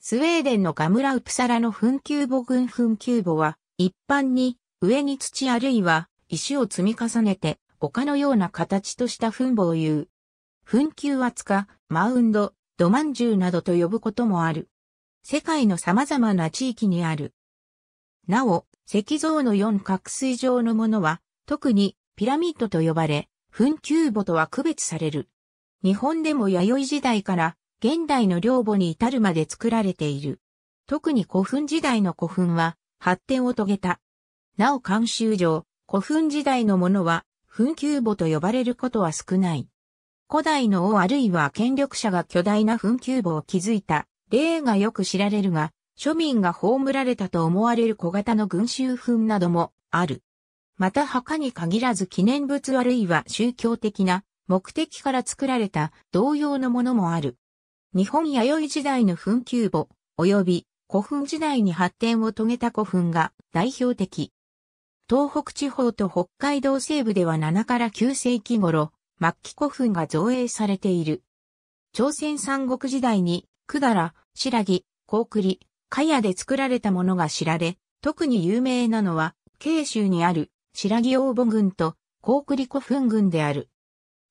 スウェーデンのガムラウプサラの墳丘墓群墳丘墓は、一般に上に土あるいは石を積み重ねて丘のような形とした墳墓を言う。墳丘は塚、マウンド、土まんじゅうなどと呼ぶこともある。世界の様々な地域にある。なお、石像の四角錐状のものは、特にピラミッドと呼ばれ、墳丘墓とは区別される。日本でも弥生時代から現代の陵墓に至るまで作られている。特に古墳時代の古墳は発展を遂げた。なお監修上、古墳時代のものは墳丘墓と呼ばれることは少ない。古代の王あるいは権力者が巨大な墳丘墓を築いた例がよく知られるが、庶民が葬られたと思われる小型の群衆墳などもある。また墓に限らず記念物あるいは宗教的な目的から作られた同様のものもある。日本弥生時代の墳丘墓、及び古墳時代に発展を遂げた古墳が代表的。東北地方と北海道西部では7から9世紀頃、末期古墳が造営されている。朝鮮三国時代に、ぎ、済、白木、高栗、茅で作られたものが知られ、特に有名なのは、慶州にある白木応募軍と高栗古墳軍である。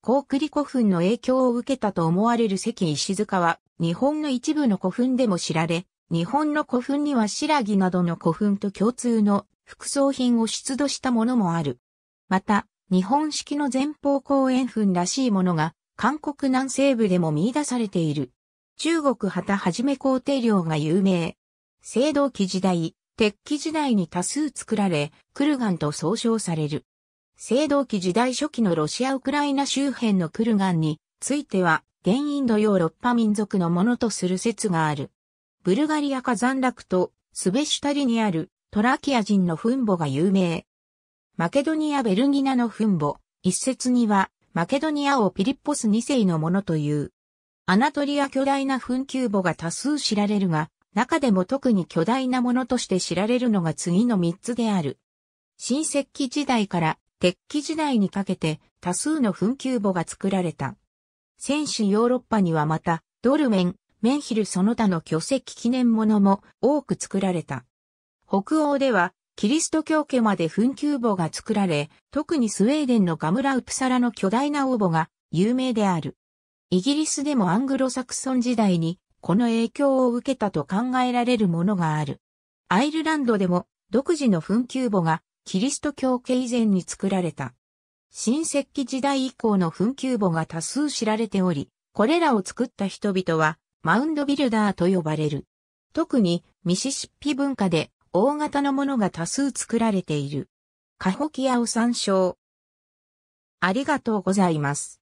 高栗古墳の影響を受けたと思われる関石塚は、日本の一部の古墳でも知られ、日本の古墳には白木などの古墳と共通の副葬品を出土したものもある。また、日本式の前方後円墳らしいものが、韓国南西部でも見出されている。中国旗はじめ皇帝陵が有名。青銅器時代、鉄器時代に多数作られ、クルガンと総称される。青銅器時代初期のロシア・ウクライナ周辺のクルガンについては、原因土曜。ヨーロッパ民族のものとする説がある。ブルガリア火山落とスベシュタリにあるトラキア人の墳墓が有名。マケドニア・ベルギナの墳墓、一説には、マケドニア王ピリッポス2世のものという。アナトリア巨大な墳丘墓が多数知られるが、中でも特に巨大なものとして知られるのが次の3つである。新石器時代から鉄器時代にかけて多数の墳丘墓が作られた。先週ヨーロッパにはまた、ドルメン、メンヒルその他の巨石記念物も多く作られた。北欧では、キリスト教家まで墳丘墓が作られ、特にスウェーデンのガムラウプサラの巨大な王墓が有名である。イギリスでもアングロサクソン時代にこの影響を受けたと考えられるものがある。アイルランドでも独自の墳丘墓がキリスト教系以前に作られた。新石器時代以降の墳丘墓が多数知られており、これらを作った人々はマウンドビルダーと呼ばれる。特にミシシッピ文化で大型のものが多数作られている。カホキアを参照。ありがとうございます。